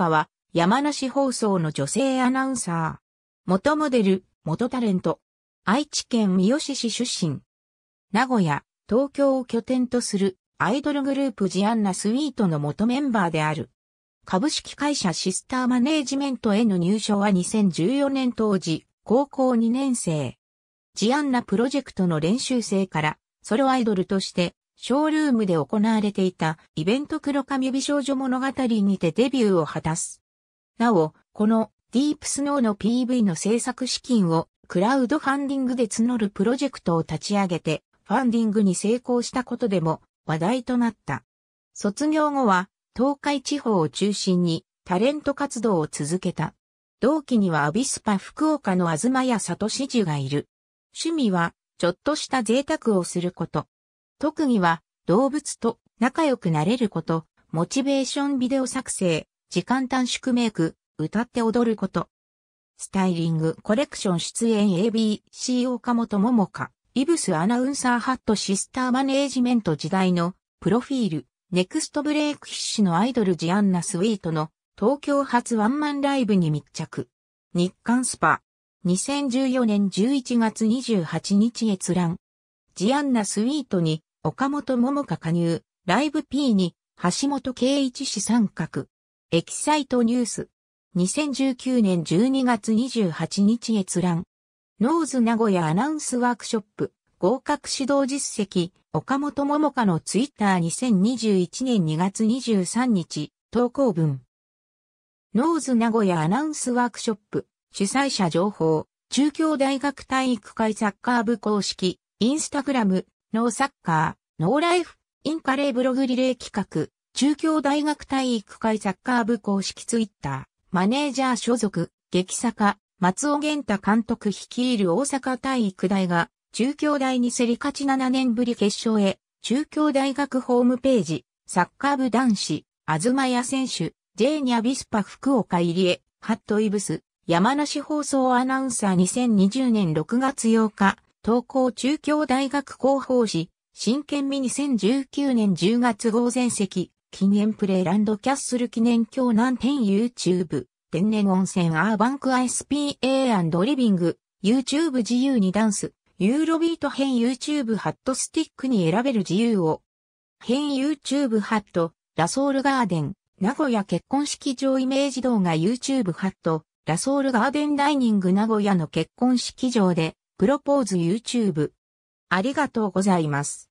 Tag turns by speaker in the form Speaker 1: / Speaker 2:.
Speaker 1: 香は、山梨放送の女性アナウンサー。元モデル、元タレント。愛知県三好市出身。名古屋、東京を拠点とするアイドルグループジアンナスイートの元メンバーである。株式会社シスターマネージメントへの入所は2014年当時、高校2年生。ジアンナプロジェクトの練習生から、ソロアイドルとしてショールームで行われていたイベント黒髪美少女物語にてデビューを果たす。なお、このディープスノーの PV の制作資金をクラウドファンディングで募るプロジェクトを立ち上げてファンディングに成功したことでも話題となった。卒業後は東海地方を中心にタレント活動を続けた。同期にはアビスパ福岡の東谷里志樹がいる。趣味はちょっとした贅沢をすること。特技は動物と仲良くなれること、モチベーションビデオ作成、時間短縮メイク、歌って踊ること。スタイリングコレクション出演 ABC 岡本桃香、イブスアナウンサーハットシスターマネージメント時代のプロフィール、ネクストブレイク必至のアイドルジアンナスウィートの東京発ワンマンライブに密着。日刊スパ。2014年11月28日閲覧。ジアンナスウィートに岡本桃香加入、ライブ P に、橋本圭一氏参画。エキサイトニュース。2019年12月28日閲覧。ノーズ名古屋アナウンスワークショップ、合格指導実績、岡本桃香のツイッター2021年2月23日、投稿文。ノーズ名古屋アナウンスワークショップ、主催者情報、中京大学体育会サッカー部公式、インスタグラム、ノーサッカー、ノーライフ、インカレーブログリレー企画、中京大学体育会サッカー部公式ツイッター、マネージャー所属、激坂、松尾玄太監督率いる大阪体育大が、中京大に競り勝ち7年ぶり決勝へ、中京大学ホームページ、サッカー部男子、東谷選手、ジェーニアビスパ福岡入へ、ハットイブス、山梨放送アナウンサー2020年6月8日、東高中京大学広報誌、真剣味2019年10月号全席、記念プレイランドキャッスル記念京南店 YouTube、天然温泉アーバンクイ s p a リビング、YouTube 自由にダンス、ユーロビート編 YouTube ハットスティックに選べる自由を、編 YouTube ハット、ラソールガーデン、名古屋結婚式場イメージ動画 YouTube ハット、ラソールガーデンダイニング名古屋の結婚式場で、プロポーズ YouTube。ありがとうございます。